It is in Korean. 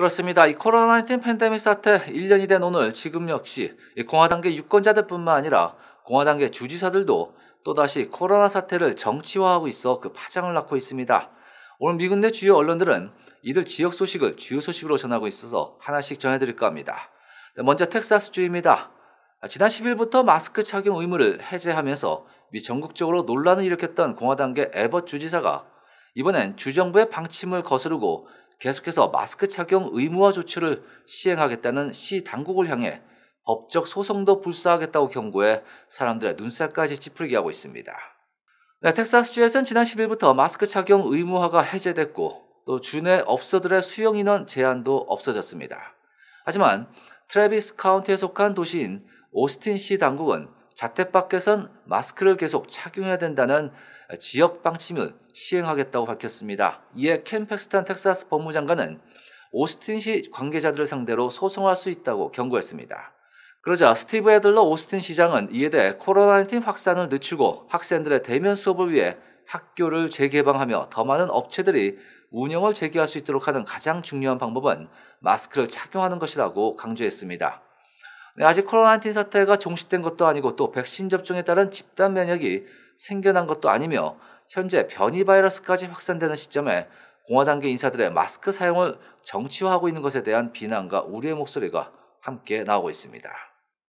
그렇습니다. 이 코로나19 팬데믹 사태 1년이 된 오늘 지금 역시 공화당계 유권자들뿐만 아니라 공화당계 주지사들도 또다시 코로나 사태를 정치화하고 있어 그 파장을 낳고 있습니다. 오늘 미국 내 주요 언론들은 이들 지역 소식을 주요 소식으로 전하고 있어서 하나씩 전해드릴까 합니다. 네, 먼저 텍사스 주입니다. 지난 10일부터 마스크 착용 의무를 해제하면서 미 전국적으로 논란을 일으켰던 공화당계 에버 주지사가 이번엔 주정부의 방침을 거스르고 계속해서 마스크 착용 의무화 조치를 시행하겠다는 시 당국을 향해 법적 소송도 불사하겠다고 경고해 사람들의 눈살까지 찌푸리게 하고 있습니다. 네, 텍사스주에서는 지난 10일부터 마스크 착용 의무화가 해제됐고 또 주내 업소들의 수용 인원 제한도 없어졌습니다. 하지만 트래비스 카운티에 속한 도시인 오스틴 시 당국은 자택 밖에선 마스크를 계속 착용해야 된다는 지역 방침을 시행하겠다고 밝혔습니다. 이에 캠펙스탄 텍사스 법무장관은 오스틴시 관계자들을 상대로 소송할 수 있다고 경고했습니다. 그러자 스티브 애들러 오스틴 시장은 이에 대해 코로나19 확산을 늦추고 학생들의 대면 수업을 위해 학교를 재개방하며 더 많은 업체들이 운영을 재개할 수 있도록 하는 가장 중요한 방법은 마스크를 착용하는 것이라고 강조했습니다. 아직 코로나19 사태가 종식된 것도 아니고 또 백신 접종에 따른 집단 면역이 생겨난 것도 아니며 현재 변이 바이러스까지 확산되는 시점에 공화당계 인사들의 마스크 사용을 정치화하고 있는 것에 대한 비난과 우려의 목소리가 함께 나오고 있습니다.